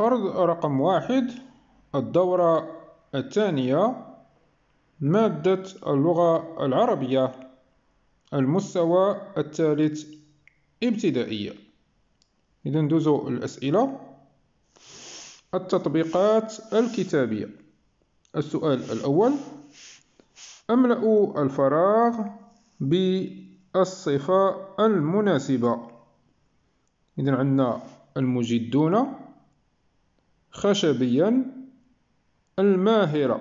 الفرض رقم واحد الدورة الثانية مادة اللغة العربية المستوى الثالث ابتدائية إذا ندوزو الأسئلة التطبيقات الكتابية السؤال الأول أملأ الفراغ بالصفة المناسبة إذا عندنا المجدون خشبيا الماهرة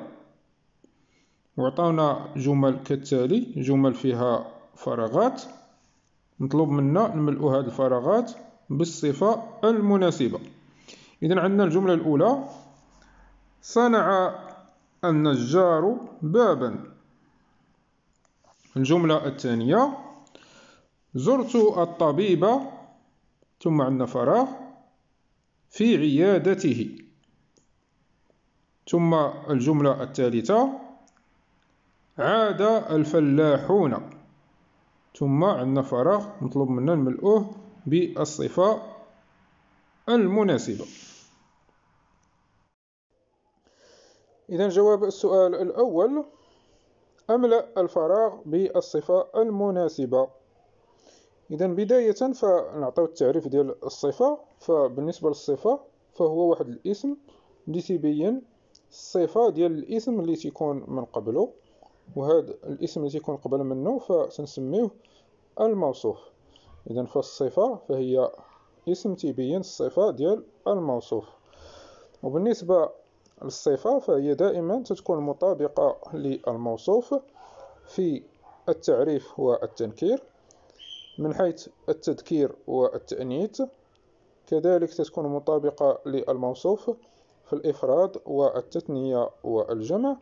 وعطاونا جمل كالتالي جمل فيها فراغات مطلوب منا نملؤ هاد الفراغات بالصفة المناسبة إذا عندنا الجملة الأولى صنع النجار بابا الجملة الثانية زرت الطبيبة ثم عندنا فراغ في عيادته ثم الجملة الثالثة عاد الفلاحون ثم عندنا فراغ مطلوب منا نملؤه بالصفة المناسبة إذا جواب السؤال الأول أملأ الفراغ بالصفة المناسبة اذا بدايه فنعطيو التعريف ديال الصفه فبالنسبه للصفه فهو واحد الاسم اللي تيبين الصفه ديال الاسم اللي تيكون من قبله وهذا الاسم اللي تيكون قبل منه فتنسميه الموصوف اذا فالصفه فهي اسم تيبين الصفه ديال الموصوف وبالنسبه للصفه فهي دائما تتكون مطابقه للموصوف في التعريف والتنكير من حيث التذكير والتأنيث كذلك تكون مطابقة للموصوف في الإفراد والتثنية والجمع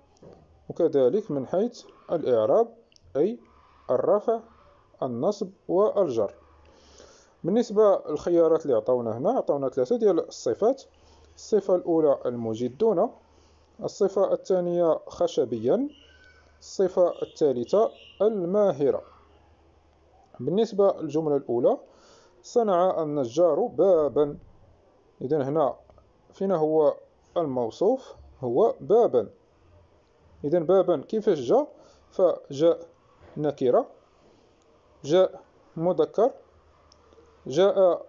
وكذلك من حيث الإعراب أي الرفع النصب والجر بالنسبة للخيارات اللي عطاونا هنا عطاونا ثلاثة ديال الصفات الصفة الأولى المجدون الصفة الثانية خشبيا الصفة الثالثة الماهرة بالنسبة للجملة الأولى صنع النجار بابا إذا هنا فينا هو الموصوف هو بابا إذا بابا كيفاش جاء فجاء نكرة جاء مذكر جاء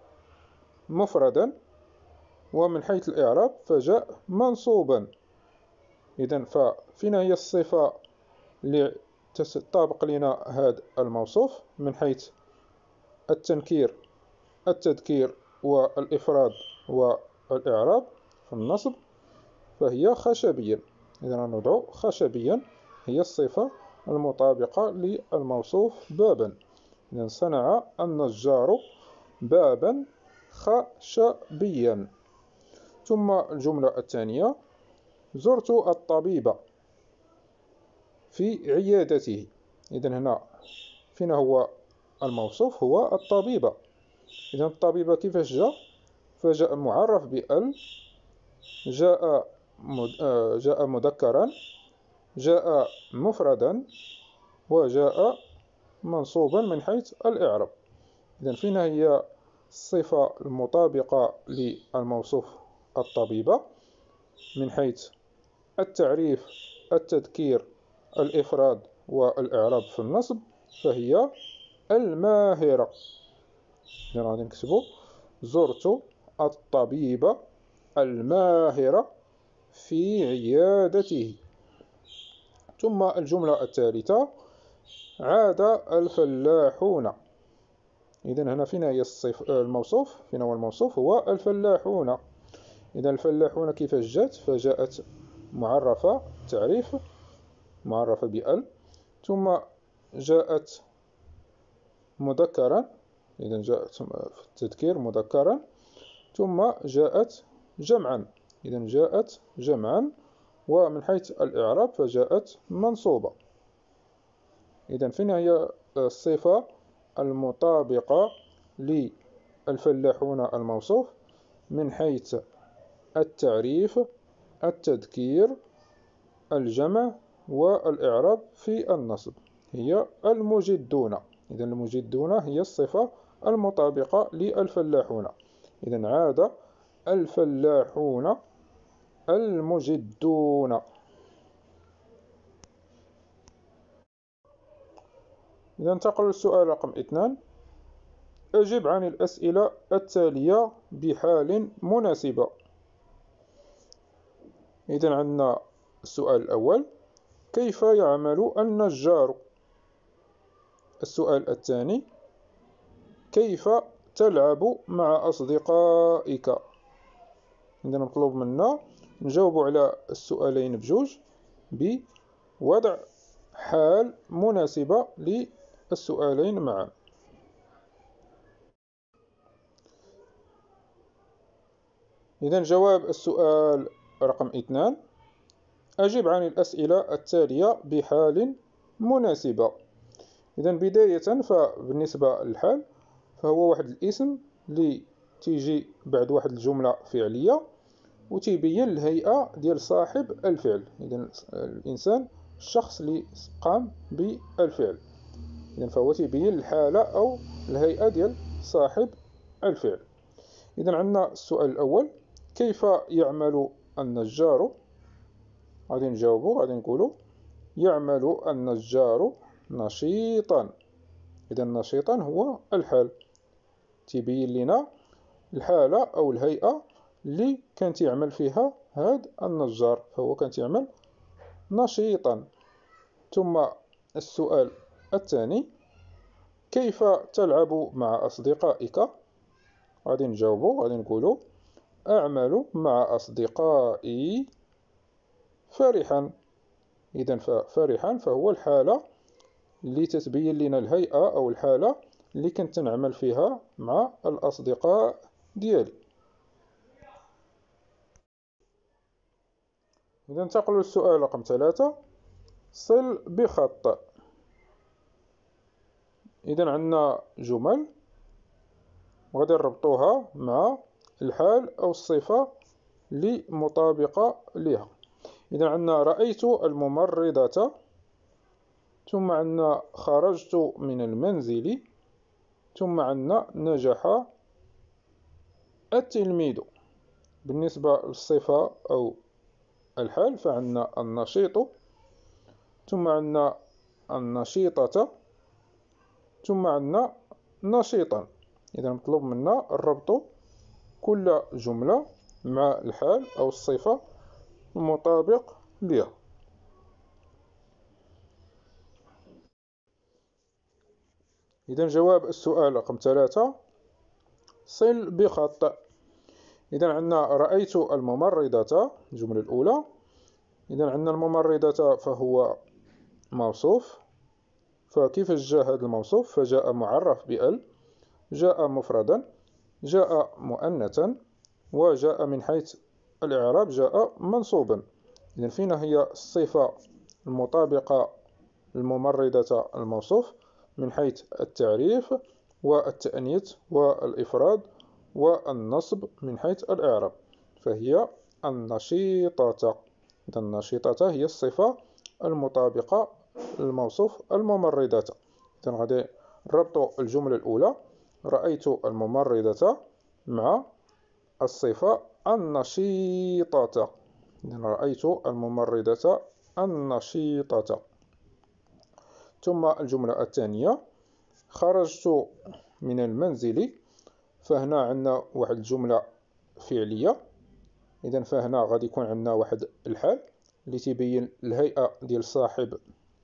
مفردا ومن حيث الإعراب فجاء منصوبا إذا ففينا هي الصفة تطابق لنا هذا الموصوف من حيث التنكير التذكير والإفراد والإعراب في النصب فهي خشبيا إذا نضع خشبيا هي الصفة المطابقة للموصوف بابا إذا صنع النجار بابا خشبيا ثم الجملة الثانية زرت الطبيب في عيادته إذا هنا فينا هو الموصوف هو الطبيبة إذا الطبيبة كيفاش جاء فجاء معرف بأل جاء آه، جاء مذكرا جاء مفردا وجاء منصوبا من حيث الإعراب إذا فينا هي الصفة المطابقة للموصوف الطبيبة من حيث التعريف التذكير الإفراد والإعراب في النصب فهي الماهرة غادي نكتبو زرت الطبيب الماهرة في عيادته ثم الجملة الثالثة عاد الفلاحون إذا هنا فينا هي الصف الموصوف فينا هو الموصوف هو الفلاحون إذا الفلاحون كيفاش جات فجاءت معرفة تعريف معرفة بأل ثم جاءت مذكرا إذا جاءت في التذكير مذكرا ثم جاءت جمعا إذا جاءت جمعا ومن حيث الإعراب فجاءت منصوبة إذا فين هي الصفة المطابقة للفلاحون الموصوف من حيث التعريف التذكير الجمع والإعراب في النصب هي المجدون إذا المجدون هي الصفة المطابقة للفلاحون إذا عاد الفلاحون المجدون إذا ننتقل للسؤال رقم اثنان أجب عن الأسئلة التالية بحال مناسبة إذا عندنا السؤال الأول كيف يعمل النجار السؤال الثاني كيف تلعب مع أصدقائك عندنا مطلوب منا نجاوب على السؤالين بجوج بوضع حال مناسبة للسؤالين معا إذا جواب السؤال رقم اثنان أجب عن الأسئلة التالية بحال مناسبة إذا بداية فبالنسبة للحال فهو واحد الاسم اللي تيجي بعد واحد الجملة فعلية وتيبين الهيئة ديال صاحب الفعل إذا الإنسان الشخص اللي قام بالفعل إذا فهو تيبين الحالة أو الهيئة ديال صاحب الفعل إذا عندنا السؤال الأول كيف يعمل النجار غادي نجاوبو غادي نقولو يعمل النجار نشيطا إذا نشيطا هو الحال تبين لنا الحالة أو الهيئة اللي كانت يعمل فيها هاد النجار فهو كان يعمل نشيطا ثم السؤال الثاني كيف تلعب مع أصدقائك غادي نجاوبو غادي نقولو أعمل مع أصدقائي فرحا إذا فرحا فهو الحالة اللي تتبين لنا الهيئة أو الحالة اللي كنت نعمل فيها مع الأصدقاء ديالي إذا ننتقل للسؤال رقم ثلاثة صل بخط إذا عندنا جمل وغادي نربطوها مع الحال أو الصفة اللي مطابقة ليها إذا عندنا رأيت الممرضة ثم عندنا خرجت من المنزل ثم عندنا نجح التلميذ بالنسبة للصفة أو الحال فعندنا النشيط ثم عندنا النشيطة ثم عندنا نشيطا إذا مطلوب منا الربط كل جملة مع الحال أو الصفة مطابق لها إذا جواب السؤال رقم ثلاثة صل بخط إذا عندنا رأيت الممرضة الجملة الأولى إذا عندنا الممرضة فهو موصوف فكيف جاء هذا الموصوف فجاء معرف بأل جاء مفردا جاء مؤنثا وجاء من حيث الإعراب جاء منصوبا إذا فينا هي الصفة المطابقة الممردة الموصوف من حيث التعريف والتأنيت والإفراد والنصب من حيث الإعراب فهي النشيطة إذا النشيطة هي الصفة المطابقة الموصوف الممردة إذا غادي ربط الجملة الأولى رأيت الممردة مع الصفة النشيطة رأيت الممرضة النشيطة ثم الجملة الثانية خرجت من المنزل فهنا عندنا واحد الجملة فعلية إذا فهنا غادي يكون عندنا واحد الحال اللي تبين الهيئة ديال صاحب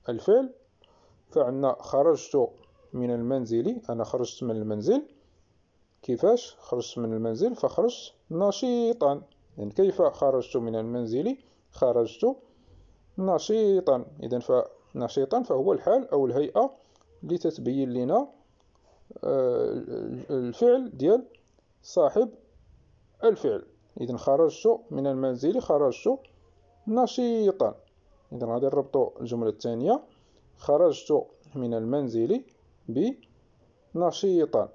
الفعل فعندنا خرجت من المنزل أنا خرجت من المنزل كيفاش خرجت من المنزل فخرجت نشيطا يعني كيف خرجت من المنزل خرجت نشيطا اذا فنشيطا فهو الحال أو الهيئة اللي تتبين لنا آه، الفعل ديال صاحب الفعل اذا خرجت من المنزل خرجت نشيطا اذا غادي نربطو الجملة الثانية خرجت من المنزل بنشيطا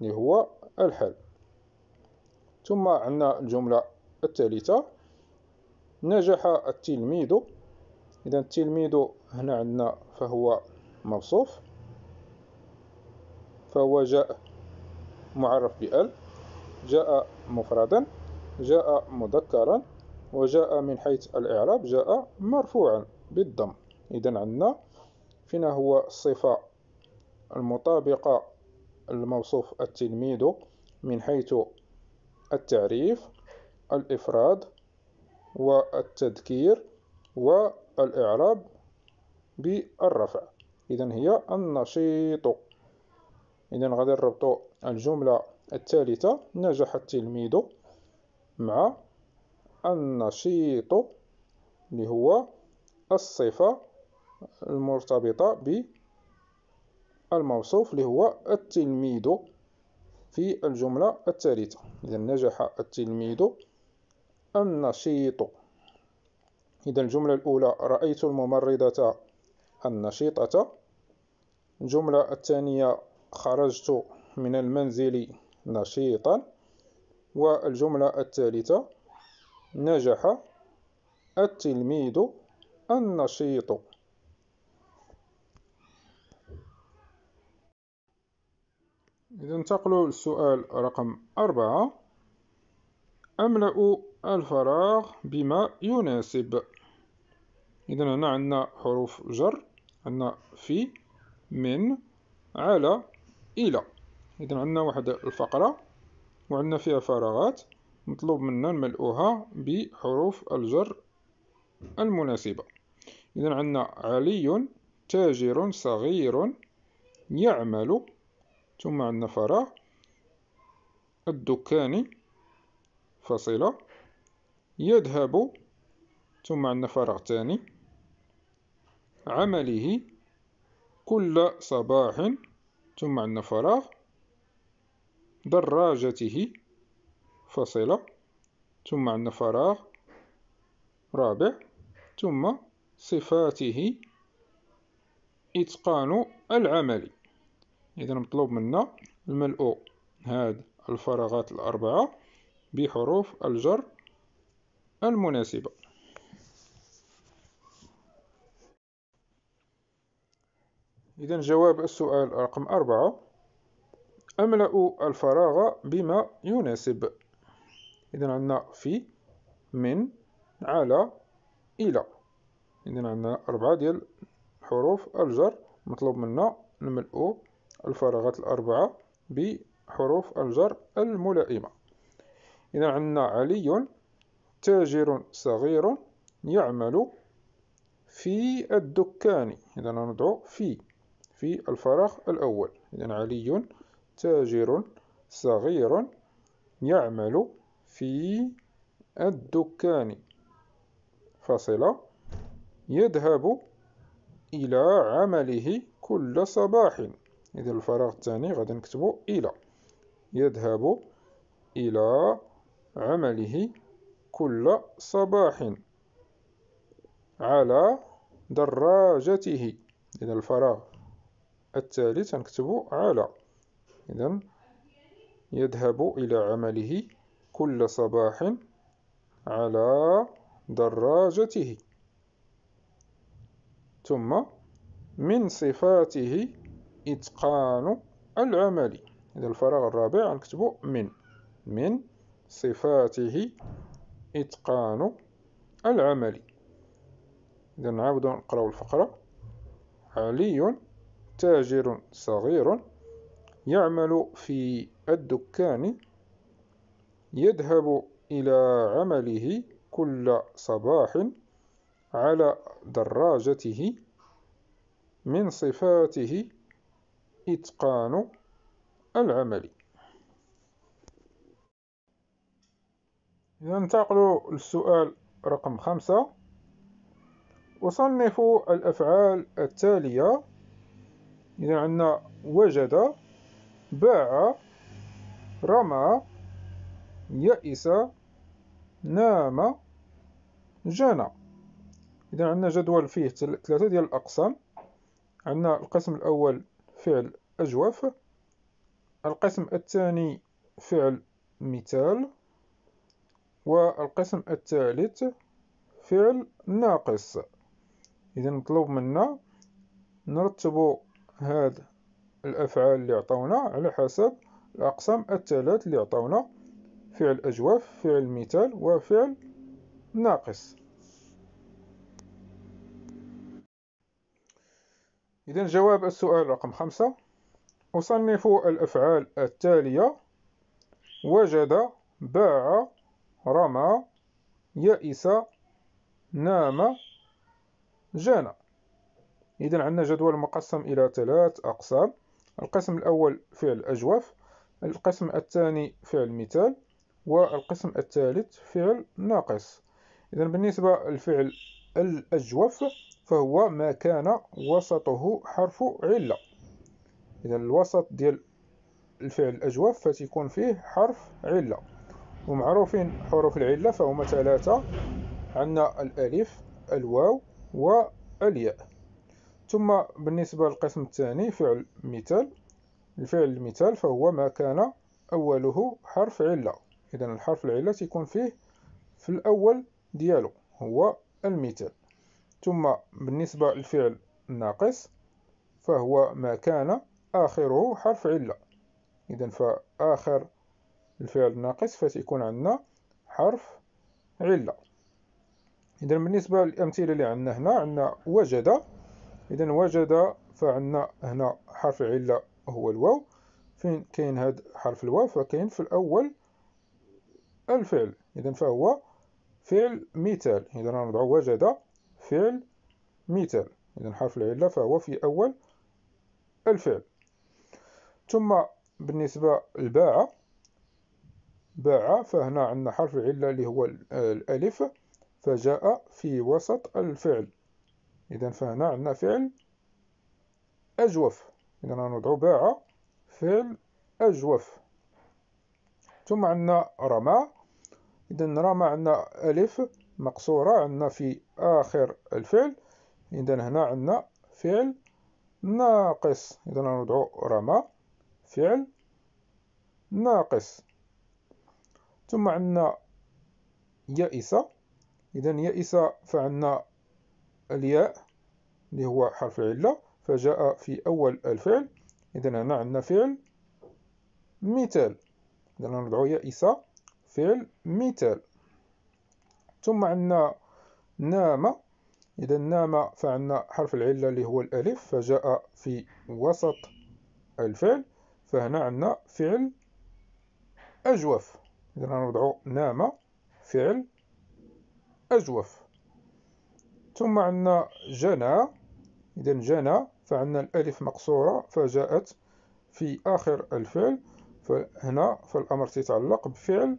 اللي هو الحل ثم عندنا الجملة الثالثة نجح التلميذ إذا التلميذ هنا عندنا فهو موصوف فهو جاء معرف بأل جاء مفردا جاء مذكرا وجاء من حيث الإعراب جاء مرفوعا بالضم إذا عندنا فينا هو الصفة المطابقة الموصوف التلميذ من حيث التعريف الإفراد والتذكير والإعراب بالرفع إذا هي النشيط إذا غادي نربطو الجملة الثالثة نجح التلميذ مع النشيط اللي هو الصفة المرتبطة ب الموصوف اللي هو التلميذ في الجملة الثالثة إذا نجح التلميذ النشيط إذا الجملة الأولى رأيت الممرضة النشيطة الجملة الثانية خرجت من المنزل نشيطا والجملة الثالثة نجح التلميذ النشيط إذا ننتقل للسؤال رقم أربعة أملأ الفراغ بما يناسب إذا هنا عندنا حروف جر عندنا في من على إلى إذا عندنا واحد الفقرة وعندنا فيها فراغات مطلوب منا نملؤها بحروف الجر المناسبة إذا عندنا علي تاجر صغير يعمل ثم عندنا فراغ الدكاني فصيلة يذهب ثم عندنا فراغ ثاني عمله كل صباح ثم عندنا فراغ دراجته فصيلة ثم عندنا فراغ رابع ثم صفاته إتقان العمل إذا مطلوب منا الملء هاد الفراغات الأربعة بحروف الجر المناسبة إذا جواب السؤال رقم أربعة أملأ الفراغ بما يناسب إذا عندنا في من على إلى إذا عندنا أربعة ديال حروف الجر مطلوب منا نملؤ الفراغات الأربعة بحروف الجر الملائمة إذا عندنا علي تاجر صغير يعمل في الدكان إذا نضع في في الفراغ الأول إذا علي تاجر صغير يعمل في الدكان فاصلة يذهب إلى عمله كل صباح إذا الفراغ الثاني غادي نكتبو إلى يذهب إلى عمله كل صباح على دراجته إذا الفراغ الثالث نكتبو على إذا يذهب إلى عمله كل صباح على دراجته ثم من صفاته إتقان العمل إذا الفراغ الرابع نكتبه من من صفاته إتقان العمل إذا نعاود نقرأ الفقرة علي تاجر صغير يعمل في الدكان يذهب إلى عمله كل صباح على دراجته من صفاته الإتقان العملي إذا ننتقل للسؤال رقم خمسة وصنف الأفعال التالية إذا عندنا وجد باع رمى يئس نام جنى إذا عندنا جدول فيه ثلاثة ديال الأقسام عندنا القسم الأول فعل أجوف القسم الثاني فعل مثال والقسم الثالث فعل ناقص إذا مطلوب منا نرتب هاد الأفعال اللي عطاونا على حسب الأقسام الثلاث اللي عطاونا فعل أجوف فعل مثال وفعل ناقص إذا جواب السؤال رقم خمسة أصنف الأفعال التالية وجد باع رمى يئس نام جانا إذا عندنا جدول مقسم إلى ثلاث أقسام القسم الأول فعل أجوف القسم الثاني فعل مثال والقسم الثالث فعل ناقص إذا بالنسبة للفعل الأجوف فهو ما كان وسطه حرف علة إذا الوسط ديال الفعل الأجوف فتيكون فيه حرف علة ومعروفين حروف العلة فهما ثلاثة عندنا الألف الواو والياء ثم بالنسبة للقسم الثاني فعل مثال الفعل المثال فهو ما كان أوله حرف علة إذا الحرف العلة تيكون فيه في الأول ديالو هو المثال ثم بالنسبة للفعل الناقص فهو ما كان آخره حرف علة إذا فآخر الفعل الناقص فسيكون عندنا حرف علة إذا بالنسبة للأمثلة اللي عندنا هنا عندنا وجد إذا وجد فعندنا هنا حرف علة هو الواو فين كاين هاد حرف الواو فكاين في الأول الفعل إذا فهو فعل مثال إذا نضع وجد فعل مثال إذا حرف العلة فهو في أول الفعل ثم بالنسبة الباعة باع فهنا عندنا حرف العلة اللي هو الألف فجاء في وسط الفعل إذا فهنا عندنا فعل أجوف إذا غنوضعو باع فعل أجوف ثم عندنا رمى إذا رمى عندنا ألف مقصورة عندنا في آخر الفعل إذا هنا عندنا فعل ناقص إذا نضع رمى فعل ناقص ثم عندنا يائسة إذا يائسة فعندنا الياء اللي هو حرف العلة فجاء في أول الفعل إذا هنا عندنا فعل مثال إذا نضع يائسة فعل مثال ثم عندنا نام إذا نام فعندنا حرف العلة اللي هو الألف فجاء في وسط الفعل فهنا عندنا فعل أجوف إذا غنوضعو نام فعل أجوف ثم عندنا جنى إذا جنى فعندنا الألف مقصورة فجاءت في آخر الفعل فهنا فالأمر تيتعلق بفعل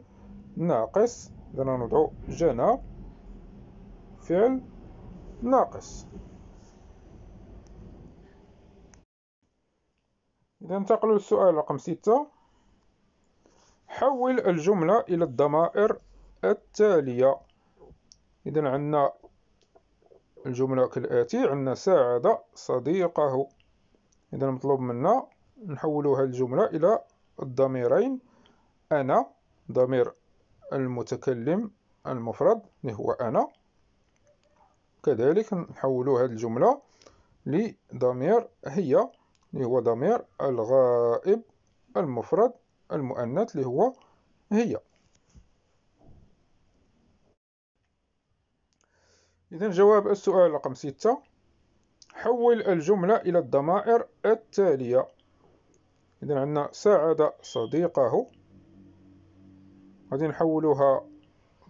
ناقص إذا نوضعو جنى فعل ناقص إذا ننتقل للسؤال رقم ستة حول الجملة إلى الضمائر التالية إذا عندنا الجملة كالآتي عندنا ساعد صديقه إذا مطلوب منا نحولوا هذه الجملة إلى الضميرين أنا ضمير المتكلم المفرد اللي هو أنا كذلك نحولوا هذه الجملة لضمير هي اللي هو ضمير الغائب المفرد المؤنث اللي هو هي إذا جواب السؤال رقم ستة حول الجملة إلى الضمائر التالية إذا عندنا ساعد صديقه غادي نحولوها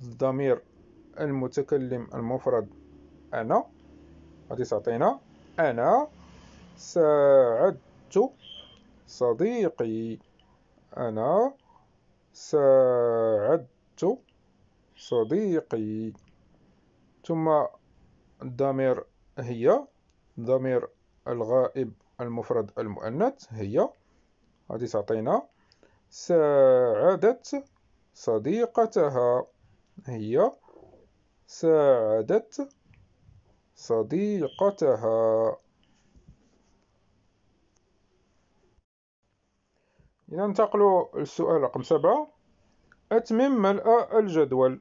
الضمير المتكلم المفرد انا غادي تعطينا انا ساعدت صديقي انا ساعدت صديقي ثم الضمير هي ضمير الغائب المفرد المؤنث هي غادي تعطينا ساعدت صديقتها هي ساعدت صديقتها إذا ننتقل للسؤال رقم سبعة أتمم ملأ الجدول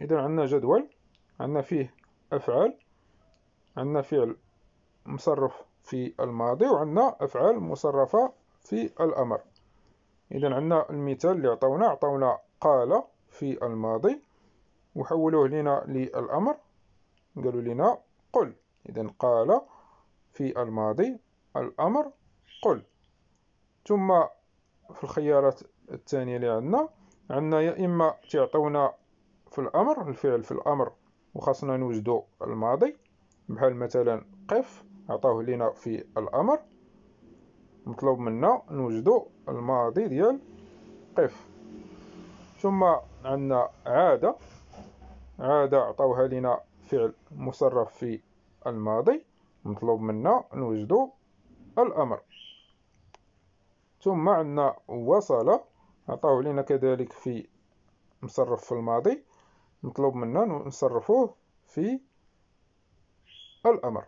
إذا عندنا جدول عندنا فيه أفعال عندنا فعل مصرف في الماضي وعندنا أفعال مصرفة في الأمر إذا عندنا المثال اللي عطونا عطونا قال في الماضي وحولوه لنا للأمر قالوا لنا قل إذا قال في الماضي الأمر قل ثم في الخيارات الثانية اللي عندنا عندنا يا إما تعطونا في الأمر الفعل في الأمر وخاصنا نوجدو الماضي بحال مثلا قف عطاوه لينا في الأمر مطلوب منا نوجدو الماضي ديال قف ثم عندنا عادة عادة عطاوها لنا فعل مصرف في الماضي مطلوب منا نوجدو الأمر ثم عندنا وصل عطاوه لنا كذلك في مصرف في الماضي مطلوب منا نصرفوه في الأمر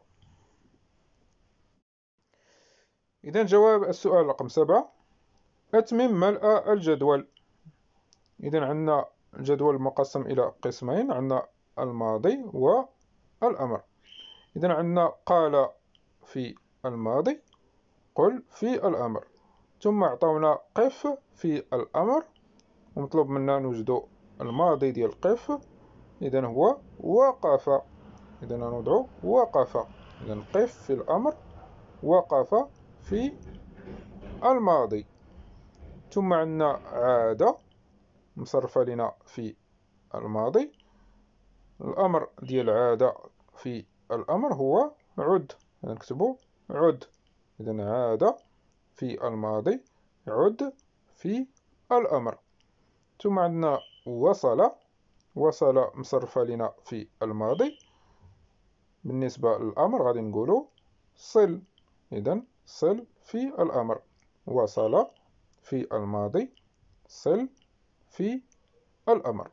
إذا جواب السؤال رقم سبعة أتمم ملأ الجدول إذا عندنا جدول مقسم إلى قسمين عندنا الماضي والأمر إذا عندنا قال في الماضي قل في الأمر ثم عطاونا قف في الأمر ومطلوب منا نوجد الماضي ديال قف إذا هو وقف إذا نوضع وقف إذا قف في الأمر وقف في الماضي ثم عندنا عاد مصرفة لنا في الماضي الأمر ديال عادة في الأمر هو عد نكتبه عد إذا عادة في الماضي عد في الأمر ثم عندنا وصل وصل مصرفة لنا في الماضي بالنسبة للأمر غادي نقولو صل إذا صل في الأمر وصل في الماضي صل في الأمر